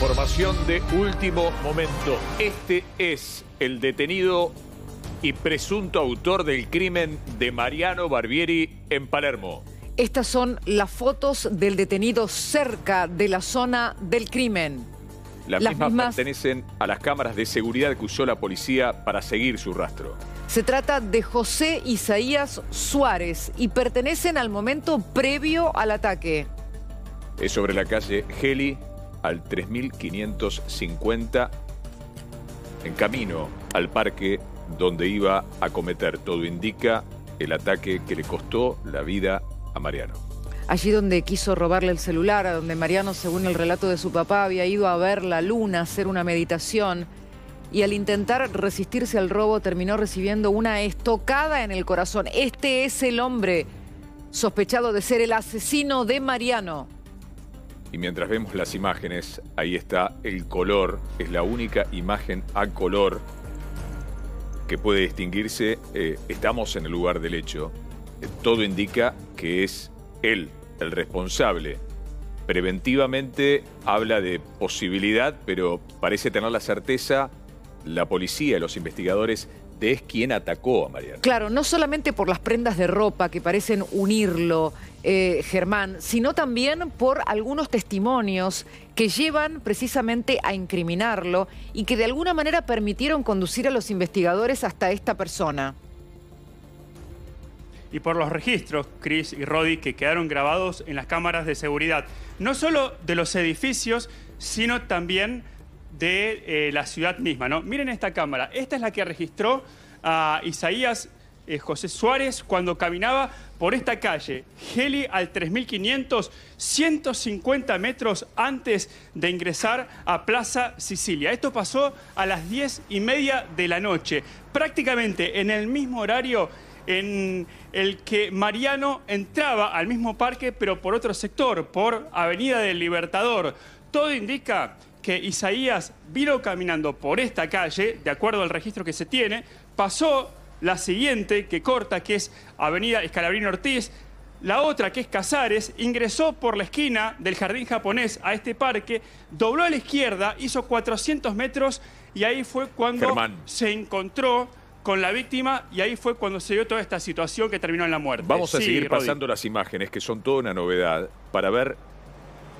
Información de último momento. Este es el detenido y presunto autor del crimen de Mariano Barbieri en Palermo. Estas son las fotos del detenido cerca de la zona del crimen. Las, mismas, mismas pertenecen a las cámaras de seguridad que usó la policía para seguir su rastro. Se trata de José Isaías Suárez y pertenecen al momento previo al ataque. Es sobre la calle Geli al 3550 en camino al parque donde iba a cometer, todo indica, el ataque que le costó la vida a Mariano. Allí donde quiso robarle el celular, a donde Mariano, según el relato de su papá, había ido a ver la luna, hacer una meditación, y al intentar resistirse al robo terminó recibiendo una estocada en el corazón. Este es el hombre sospechado de ser el asesino de Mariano y mientras vemos las imágenes, ahí está el color, es la única imagen a color que puede distinguirse. Eh, estamos en el lugar del hecho. todo indica que es él, el responsable. Preventivamente habla de posibilidad, pero parece tener la certeza la policía, los investigadores, es quien atacó a Mariano. Claro, no solamente por las prendas de ropa que parecen unirlo, eh, Germán, sino también por algunos testimonios que llevan precisamente a incriminarlo y que de alguna manera permitieron conducir a los investigadores hasta esta persona. Y por los registros, Chris y Roddy, que quedaron grabados en las cámaras de seguridad, no solo de los edificios, sino también de eh, la ciudad misma. ¿no? Miren esta cámara, esta es la que registró a Isaías eh, José Suárez cuando caminaba por esta calle, Heli al 3500, 150 metros antes de ingresar a Plaza Sicilia. Esto pasó a las 10 y media de la noche, prácticamente en el mismo horario en el que Mariano entraba al mismo parque, pero por otro sector, por Avenida del Libertador. Todo indica Isaías vino caminando por esta calle, de acuerdo al registro que se tiene, pasó la siguiente que corta, que es Avenida Escalabrín Ortiz, la otra, que es Casares, ingresó por la esquina del jardín japonés a este parque, dobló a la izquierda, hizo 400 metros y ahí fue cuando se encontró con la víctima y ahí fue cuando se dio toda esta situación que terminó en la muerte. Vamos a seguir pasando las imágenes, que son toda una novedad, para ver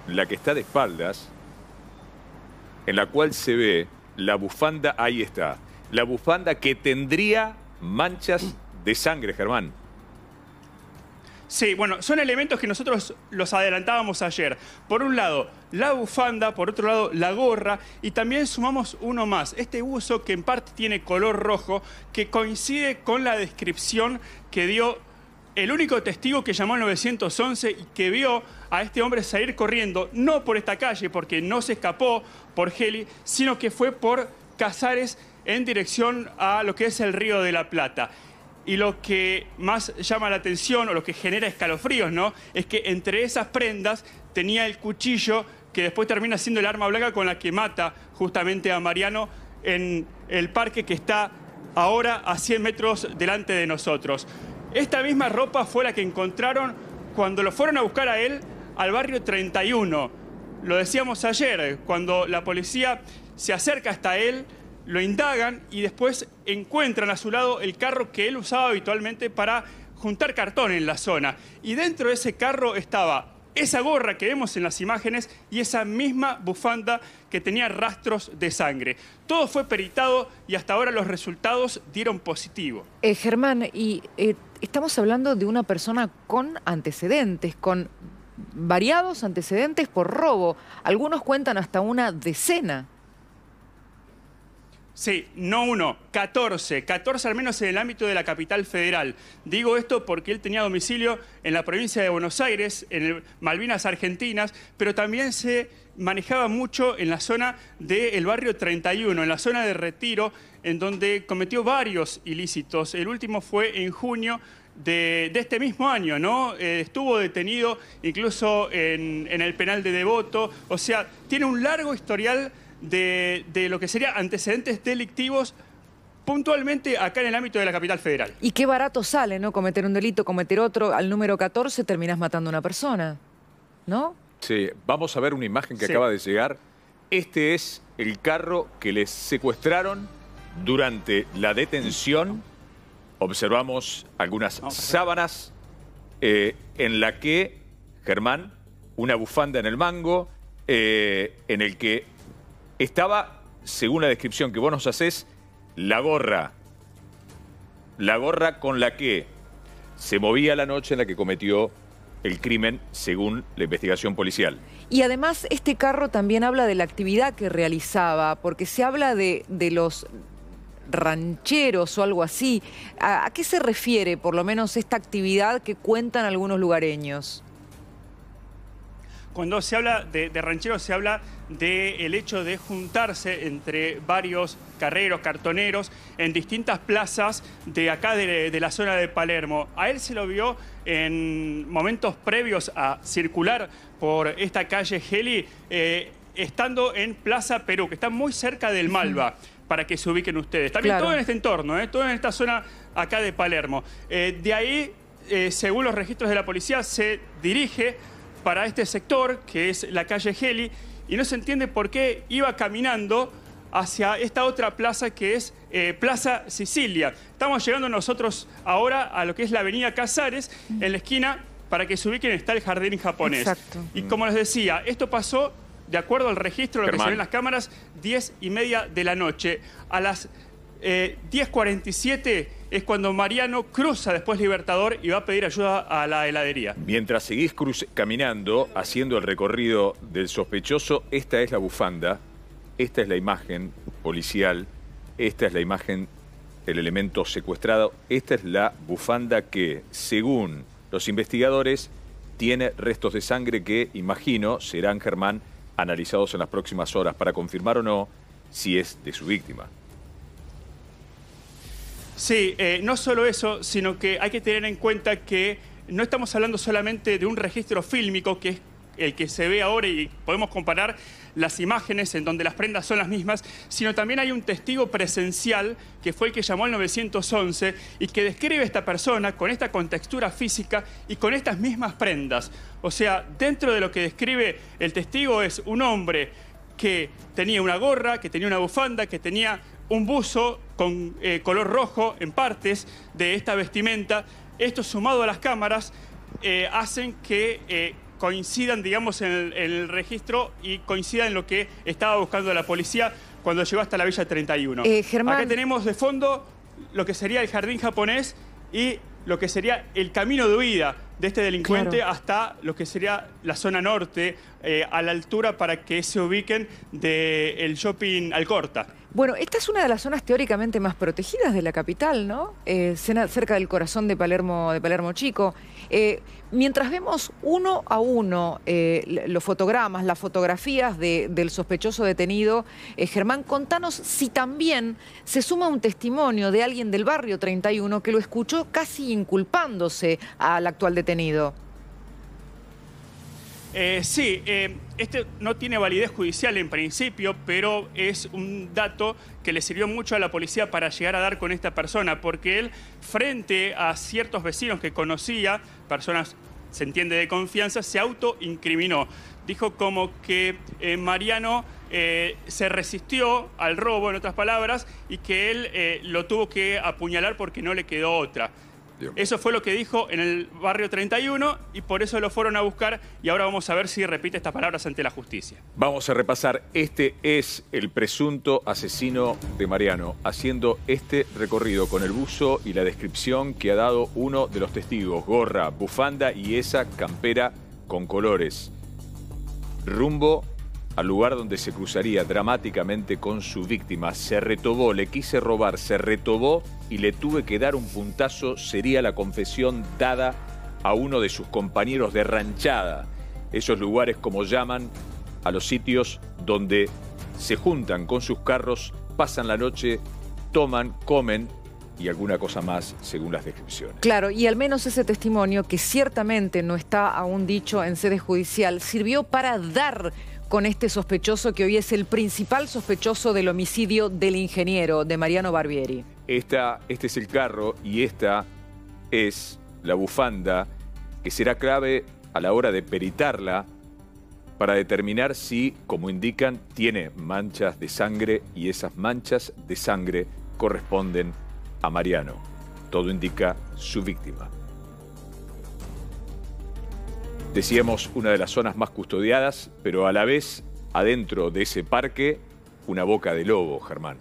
la que está de espaldas, en la cual se ve la bufanda, ahí está, la bufanda que tendría manchas de sangre, Germán. Sí, bueno, son elementos que nosotros los adelantábamos ayer. Por un lado, la bufanda, por otro lado, la gorra y también sumamos uno más, este uso que en parte tiene color rojo, que coincide con la descripción que dio el único testigo que llamó al 911 y que vio a este hombre salir corriendo, no por esta calle, porque no se escapó por heli, sino que fue por Casares en dirección a lo que es el río de la Plata. Y lo que más llama la atención o lo que genera escalofríos, ¿no? Es que entre esas prendas tenía el cuchillo que después termina siendo el arma blanca con la que mata justamente a Mariano en el parque que está ahora a 100 metros delante de nosotros. Esta misma ropa fue la que encontraron cuando lo fueron a buscar a él al barrio 31. Lo decíamos ayer, cuando la policía se acerca hasta él, lo indagan y después encuentran a su lado el carro que él usaba habitualmente para juntar cartón en la zona. Y dentro de ese carro estaba esa gorra que vemos en las imágenes y esa misma bufanda que tenía rastros de sangre. Todo fue peritado y hasta ahora los resultados dieron positivo. Eh, Germán, y eh, estamos hablando de una persona con antecedentes, con variados antecedentes por robo. Algunos cuentan hasta una decena. Sí, no uno, 14, 14 al menos en el ámbito de la capital federal. Digo esto porque él tenía domicilio en la provincia de Buenos Aires, en Malvinas Argentinas, pero también se manejaba mucho en la zona del barrio 31, en la zona de Retiro, en donde cometió varios ilícitos. El último fue en junio de, este mismo año, ¿no? Eh, estuvo detenido incluso en, el penal de Devoto, o sea, tiene un largo historial de, lo que sería antecedentes delictivos puntualmente acá en el ámbito de la capital federal. Y qué barato sale, ¿no? Cometer un delito, cometer otro, al número 14 terminas matando a una persona, ¿no? Sí, vamos a ver una imagen que acaba de llegar. Este es el carro que les secuestraron durante la detención observamos algunas sábanas eh, en la que, Germán, una bufanda en el mango, eh, en el que estaba, según la descripción que vos nos haces, la gorra. La gorra con la que se movía la noche en la que cometió el crimen, según la investigación policial. Y además este carro también habla de la actividad que realizaba, porque se habla de, de los rancheros o algo así. ¿A, qué se refiere por lo menos esta actividad que cuentan algunos lugareños? Cuando se habla de, rancheros se habla del hecho de juntarse entre varios carreros, cartoneros, en distintas plazas de acá de, la zona de Palermo. A él se lo vio en momentos previos a circular por esta calle heli eh, estando en Plaza Perú, que está muy cerca del Malva para que se ubiquen ustedes. También todo en este entorno, ¿eh? todo en esta zona acá de Palermo. Eh, de ahí, eh, según los registros de la policía, se dirige para este sector, que es la calle Geli, y no se entiende por qué iba caminando hacia esta otra plaza que es Plaza Sicilia. Estamos llegando nosotros ahora a lo que es la avenida Casares, en la esquina, para que se ubiquen está el jardín japonés. Y como les decía, esto pasó de acuerdo al registro, lo que se en las cámaras, 10 y media de la noche. A las 10.47 eh, es cuando Mariano cruza después Libertador y va a pedir ayuda a la heladería. Mientras seguís cruz caminando, haciendo el recorrido del sospechoso, esta es la bufanda, esta es la imagen policial, esta es la imagen del elemento secuestrado, esta es la bufanda que, según los investigadores, tiene restos de sangre que, imagino, serán, Germán, analizados en las próximas horas para confirmar o no si es de su víctima. Sí, eh, no solo eso, sino que hay que tener en cuenta que no estamos hablando solamente de un registro fílmico, que es el que se ve ahora y podemos comparar, las imágenes en donde las prendas son las mismas, sino también hay un testigo presencial que fue el que llamó al 911 y que describe a esta persona con esta contextura física y con estas mismas prendas. O sea, dentro de lo que describe el testigo es un hombre que tenía una gorra, que tenía una bufanda, que tenía un buzo con eh, color rojo en partes de esta vestimenta. Esto sumado a las cámaras eh, hacen que eh, coincidan, digamos, en el, registro y coincidan en lo que estaba buscando la policía cuando llegó hasta la Villa 31. Eh, Acá tenemos de fondo lo que sería el jardín japonés y lo que sería el camino de huida de este delincuente hasta lo que sería la zona norte, eh, a la altura para que se ubiquen del shopping Alcorta. Bueno, esta es una de las zonas teóricamente más protegidas de la capital, ¿no? Eh, cerca del corazón de Palermo, de Palermo Chico. Eh, mientras vemos uno a uno eh, los fotogramas, las fotografías del sospechoso detenido, Germán, contanos si también se suma un testimonio de alguien del barrio 31 que lo escuchó casi inculpándose al actual detenido. Eh, sí, eh, este no tiene validez judicial en principio, pero es un dato que le sirvió mucho a la policía para llegar a dar con esta persona, porque él, frente a ciertos vecinos que conocía, personas, se entiende, de confianza, se autoincriminó. Dijo como que eh, Mariano se resistió al robo, en otras palabras, y que él lo tuvo que apuñalar porque no le quedó otra. Eso fue lo que dijo en el barrio 31 y por eso lo fueron a buscar y ahora vamos a ver si repite estas palabras ante la justicia. Vamos a repasar. Este es el presunto asesino de Mariano, haciendo este recorrido con el buzo y la descripción que ha dado uno de los testigos. Gorra, bufanda y esa campera con colores. Rumbo al lugar donde se cruzaría dramáticamente con su víctima. Se retobó, le quise robar, se retobó y le tuve que dar un puntazo, sería la confesión dada a uno de sus compañeros de ranchada, esos lugares como llaman a los sitios donde se juntan con sus carros, pasan la noche, toman, comen y alguna cosa más según las descripciones. Claro, y al menos ese testimonio, que ciertamente no está aún dicho en sede judicial, sirvió para dar con este sospechoso que hoy es el principal sospechoso del homicidio del ingeniero, de Mariano Barbieri. este es el carro y esta es la bufanda que será clave a la hora de peritarla para determinar si, como indican, tiene manchas de sangre y esas manchas de sangre corresponden a Mariano. Todo indica su víctima. Decíamos una de las zonas más custodiadas, pero a la vez, adentro de ese parque, una boca de lobo, Germán.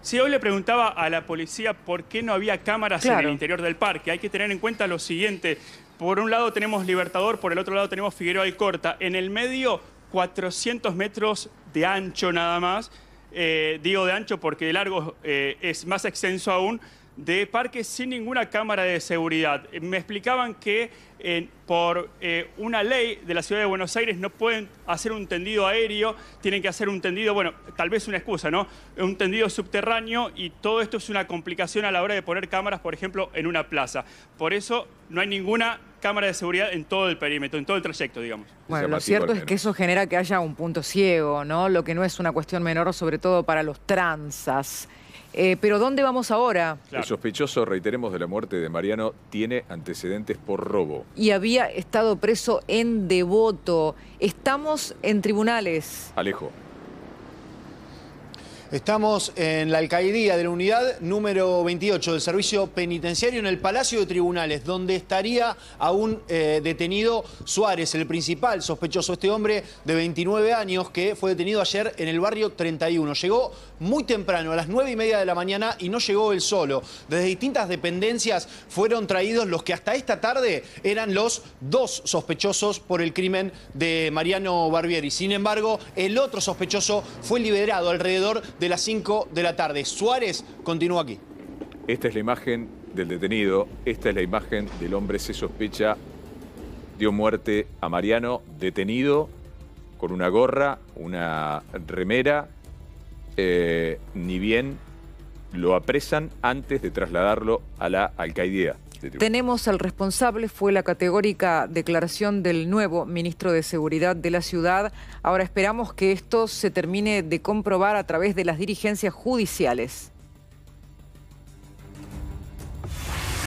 Si hoy le preguntaba a la policía por qué no había cámaras en el interior del parque, hay que tener en cuenta lo siguiente. Por un lado tenemos Libertador, por el otro lado tenemos Figueroa y Corta. En el medio, 400 metros de ancho nada más eh, digo de ancho porque de largo eh, es más extenso aún, de parques sin ninguna cámara de seguridad. Me explicaban que eh, por una ley de la ciudad de Buenos Aires no pueden hacer un tendido aéreo, tienen que hacer un tendido, bueno, tal vez una excusa, ¿no? Un tendido subterráneo y todo esto es una complicación a la hora de poner cámaras, por ejemplo, en una plaza. Por eso no hay ninguna Cámara de seguridad en todo el perímetro, en todo el trayecto, digamos. Bueno, lo cierto es que eso genera que haya un punto ciego, ¿no? Lo que no es una cuestión menor, sobre todo para los transas. Eh, pero ¿dónde vamos ahora? El sospechoso, reiteremos, de la muerte de Mariano tiene antecedentes por robo. Y había estado preso en Devoto. Estamos en tribunales. Alejo. Estamos en la alcaidía de la unidad número 28 del servicio penitenciario en el Palacio de Tribunales, donde estaría aún eh, detenido Suárez, el principal sospechoso, este hombre de 29 años que fue detenido ayer en el barrio 31. Llegó muy temprano, a las 9 y media de la mañana, y no llegó él solo. Desde distintas dependencias fueron traídos los que hasta esta tarde eran los dos sospechosos por el crimen de Mariano Barbieri. Sin embargo, el otro sospechoso fue liberado alrededor de las 5 de la tarde. Suárez continúa aquí. Esta es la imagen del detenido, esta es la imagen del hombre se sospecha dio muerte a Mariano, detenido con una gorra, una remera, eh, ni bien lo apresan antes de trasladarlo a la alcaidía. Tenemos al responsable, fue la categórica declaración del nuevo ministro de Seguridad de la ciudad. Ahora esperamos que esto se termine de comprobar a través de las dirigencias judiciales.